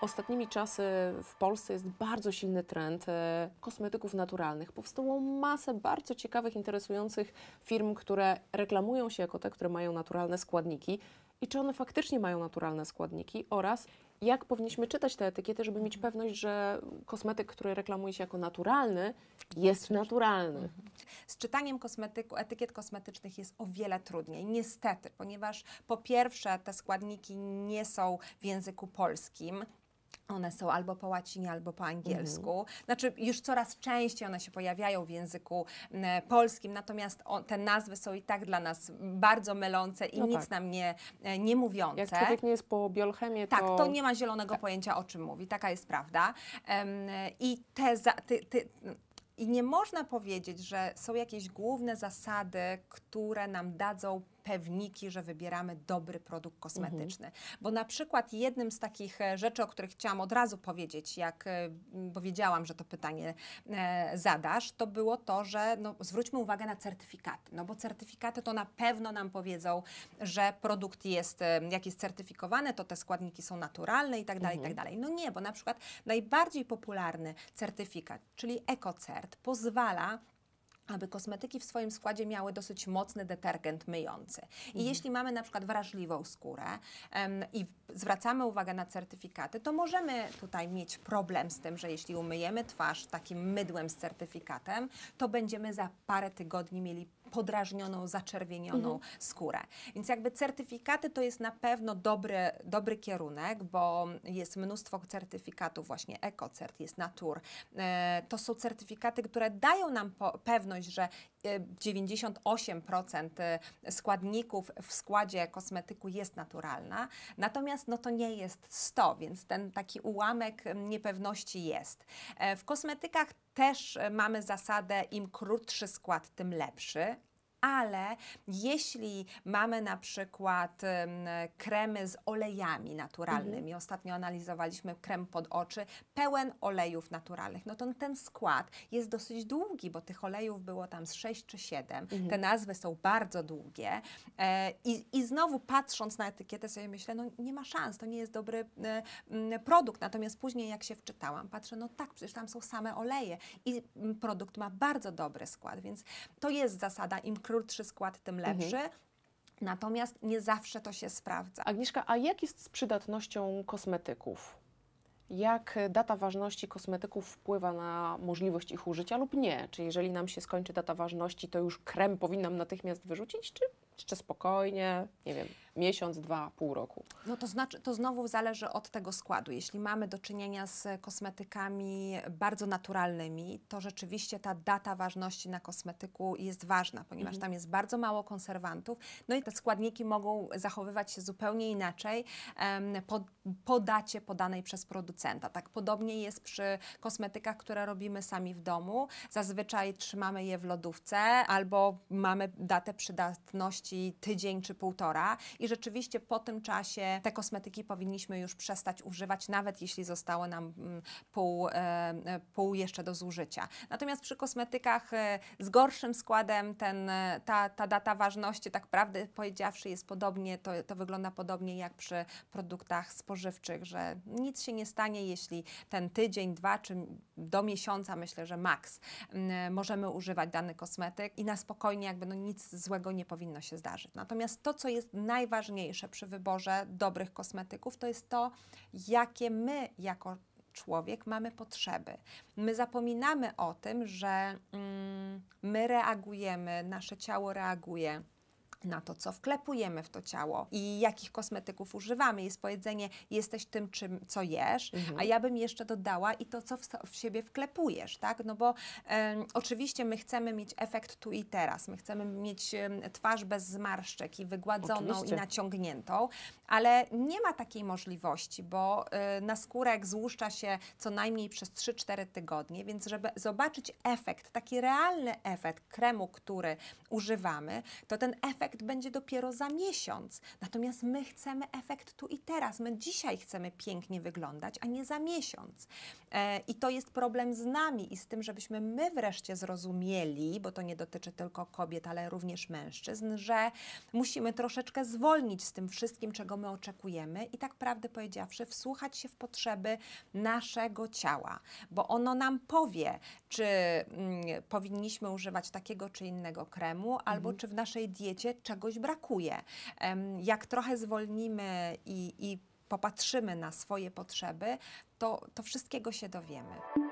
Ostatnimi czasy w Polsce jest bardzo silny trend e, kosmetyków naturalnych. Powstało masę bardzo ciekawych, interesujących firm, które reklamują się jako te, które mają naturalne składniki. I czy one faktycznie mają naturalne składniki oraz jak powinniśmy czytać te etykiety, żeby mieć pewność, że kosmetyk, który reklamuje się jako naturalny, jest naturalny. Mhm. Z czytaniem kosmetyku, etykiet kosmetycznych jest o wiele trudniej, niestety, ponieważ po pierwsze te składniki nie są w języku polskim, one są albo po łacinie, albo po angielsku. Mhm. Znaczy, już coraz częściej one się pojawiają w języku polskim, natomiast on, te nazwy są i tak dla nas bardzo mylące i no nic tak. nam nie, e, nie mówiące. Jak człowiek nie jest po biolchemie, tak, to... Tak, to nie ma zielonego tak. pojęcia, o czym mówi. Taka jest prawda. Um, I te... Za, ty, ty, i nie można powiedzieć, że są jakieś główne zasady, które nam dadzą pewniki, że wybieramy dobry produkt kosmetyczny. Mhm. Bo na przykład jednym z takich e, rzeczy, o których chciałam od razu powiedzieć, jak powiedziałam, e, że to pytanie e, zadasz, to było to, że no, zwróćmy uwagę na certyfikaty, no bo certyfikaty to na pewno nam powiedzą, że produkt jest, jak jest certyfikowany, to te składniki są naturalne i tak dalej, i tak mhm. dalej. No nie, bo na przykład najbardziej popularny certyfikat, czyli EcoCert, pozwala aby kosmetyki w swoim składzie miały dosyć mocny detergent myjący. I mhm. jeśli mamy na przykład wrażliwą skórę um, i zwracamy uwagę na certyfikaty, to możemy tutaj mieć problem z tym, że jeśli umyjemy twarz takim mydłem z certyfikatem, to będziemy za parę tygodni mieli podrażnioną, zaczerwienioną mhm. skórę. Więc jakby certyfikaty to jest na pewno dobry, dobry kierunek, bo jest mnóstwo certyfikatów właśnie EcoCert, jest Natur. E, to są certyfikaty, które dają nam pewność, że 98% e, e, składników w składzie kosmetyku jest naturalna, natomiast no to nie jest 100, więc ten taki ułamek niepewności jest. E, w kosmetykach też mamy zasadę im krótszy skład, tym lepszy ale jeśli mamy na przykład kremy z olejami naturalnymi, mhm. ostatnio analizowaliśmy krem pod oczy, pełen olejów naturalnych, no to ten skład jest dosyć długi, bo tych olejów było tam z 6 czy 7, mhm. te nazwy są bardzo długie e, I, i znowu patrząc na etykietę sobie myślę, no nie ma szans, to nie jest dobry e, produkt, natomiast później jak się wczytałam, patrzę, no tak, przecież tam są same oleje i produkt ma bardzo dobry skład, więc to jest zasada, im krótszy skład, tym mhm. lepszy. Mhm. Natomiast nie zawsze to się sprawdza. Agnieszka, a jak jest z przydatnością kosmetyków? Jak data ważności kosmetyków wpływa na możliwość ich użycia lub nie? Czy jeżeli nam się skończy data ważności, to już krem powinnam natychmiast wyrzucić, czy jeszcze spokojnie, nie wiem, miesiąc, dwa, pół roku. No to znaczy, to znowu zależy od tego składu. Jeśli mamy do czynienia z kosmetykami bardzo naturalnymi, to rzeczywiście ta data ważności na kosmetyku jest ważna, ponieważ mhm. tam jest bardzo mało konserwantów, no i te składniki mogą zachowywać się zupełnie inaczej um, po, po dacie podanej przez producenta. Tak podobnie jest przy kosmetykach, które robimy sami w domu. Zazwyczaj trzymamy je w lodówce albo mamy datę przydatności tydzień czy półtora i rzeczywiście po tym czasie te kosmetyki powinniśmy już przestać używać, nawet jeśli zostało nam mm, pół, e, e, pół jeszcze do zużycia. Natomiast przy kosmetykach e, z gorszym składem ten, ta, ta data ważności, tak prawdę powiedziawszy, jest podobnie, to, to wygląda podobnie jak przy produktach spożywczych, że nic się nie stanie, jeśli ten tydzień, dwa czy do miesiąca, myślę, że maks, mm, możemy używać dany kosmetyk i na spokojnie jakby no nic złego nie powinno się zdarzyć. Natomiast to, co jest najważniejsze przy wyborze dobrych kosmetyków, to jest to, jakie my jako człowiek mamy potrzeby. My zapominamy o tym, że mm, my reagujemy, nasze ciało reaguje na to, co wklepujemy w to ciało i jakich kosmetyków używamy. Jest powiedzenie, jesteś tym, czym, co jesz, mhm. a ja bym jeszcze dodała i to, co w, w siebie wklepujesz, tak? No bo oczywiście my chcemy mieć efekt tu i teraz, my chcemy mieć twarz bez zmarszczek i wygładzoną oczywiście. i naciągniętą, ale nie ma takiej możliwości, bo e, na skórek złuszcza się co najmniej przez 3-4 tygodnie, więc żeby zobaczyć efekt, taki realny efekt kremu, który używamy, to ten efekt efekt będzie dopiero za miesiąc. Natomiast my chcemy efekt tu i teraz. My dzisiaj chcemy pięknie wyglądać, a nie za miesiąc. E, I to jest problem z nami i z tym, żebyśmy my wreszcie zrozumieli, bo to nie dotyczy tylko kobiet, ale również mężczyzn, że musimy troszeczkę zwolnić z tym wszystkim, czego my oczekujemy i tak prawdę powiedziawszy, wsłuchać się w potrzeby naszego ciała, bo ono nam powie, czy mm, powinniśmy używać takiego czy innego kremu, albo mhm. czy w naszej diecie czegoś brakuje. Jak trochę zwolnimy i, i popatrzymy na swoje potrzeby, to, to wszystkiego się dowiemy.